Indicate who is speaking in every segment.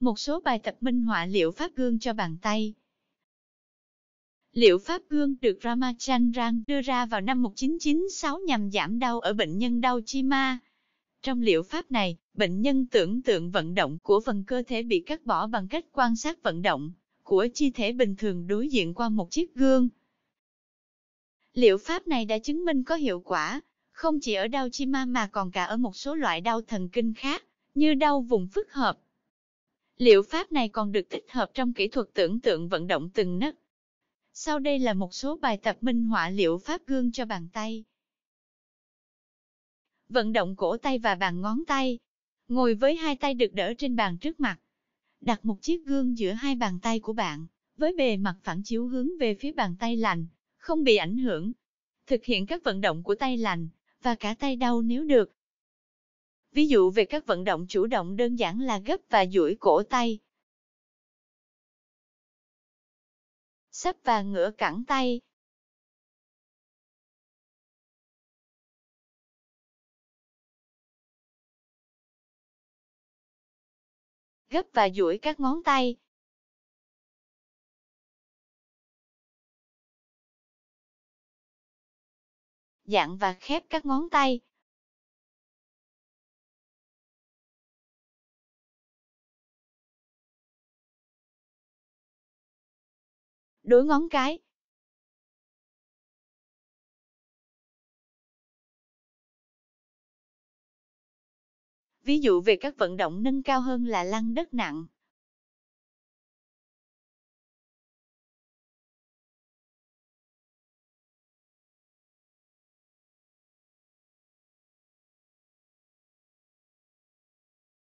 Speaker 1: một số bài tập minh họa liệu pháp gương cho bàn tay. Liệu pháp gương được Ramachandran đưa ra vào năm 1996 nhằm giảm đau ở bệnh nhân đau chi ma. Trong liệu pháp này, bệnh nhân tưởng tượng vận động của phần cơ thể bị cắt bỏ bằng cách quan sát vận động của chi thể bình thường đối diện qua một chiếc gương. Liệu pháp này đã chứng minh có hiệu quả, không chỉ ở đau chi ma mà còn cả ở một số loại đau thần kinh khác, như đau vùng phức hợp, Liệu pháp này còn được tích hợp trong kỹ thuật tưởng tượng vận động từng nấc. Sau đây là một số bài tập minh họa liệu pháp gương cho bàn tay. Vận động cổ tay và bàn ngón tay. Ngồi với hai tay được đỡ trên bàn trước mặt. Đặt một chiếc gương giữa hai bàn tay của bạn, với bề mặt phản chiếu hướng về phía bàn tay lành, không bị ảnh hưởng. Thực hiện các vận động của tay lành, và cả tay đau nếu được ví dụ về các vận động chủ động đơn giản là gấp
Speaker 2: và duỗi cổ tay. sấp và ngửa cẳng tay. Gấp và duỗi các ngón tay. Dạng và khép các ngón tay. đối ngón cái. Ví dụ về các vận động nâng cao hơn là lăn đất nặng.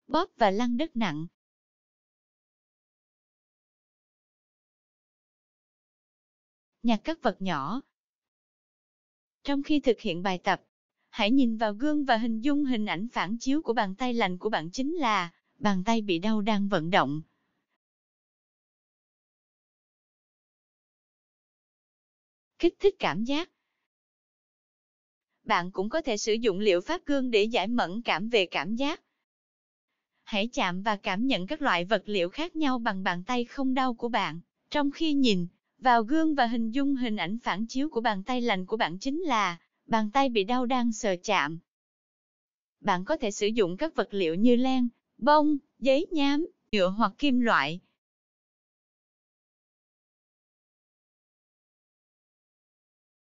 Speaker 2: Bóp và lăn đất nặng nhặt các vật nhỏ. Trong khi thực hiện bài tập,
Speaker 1: hãy nhìn vào gương và hình dung hình ảnh phản chiếu của bàn tay lành của bạn chính là bàn tay
Speaker 2: bị đau đang vận động. Kích thích cảm giác Bạn cũng
Speaker 1: có thể sử dụng liệu pháp gương để giải mẫn cảm về cảm giác. Hãy chạm và cảm nhận các loại vật liệu khác nhau bằng bàn tay không đau của bạn, trong khi nhìn, vào gương và hình dung hình ảnh phản chiếu của bàn tay lành của bạn chính là bàn tay bị đau đang sờ chạm. Bạn có thể sử dụng các vật liệu như len, bông, giấy
Speaker 2: nhám, nhựa hoặc kim loại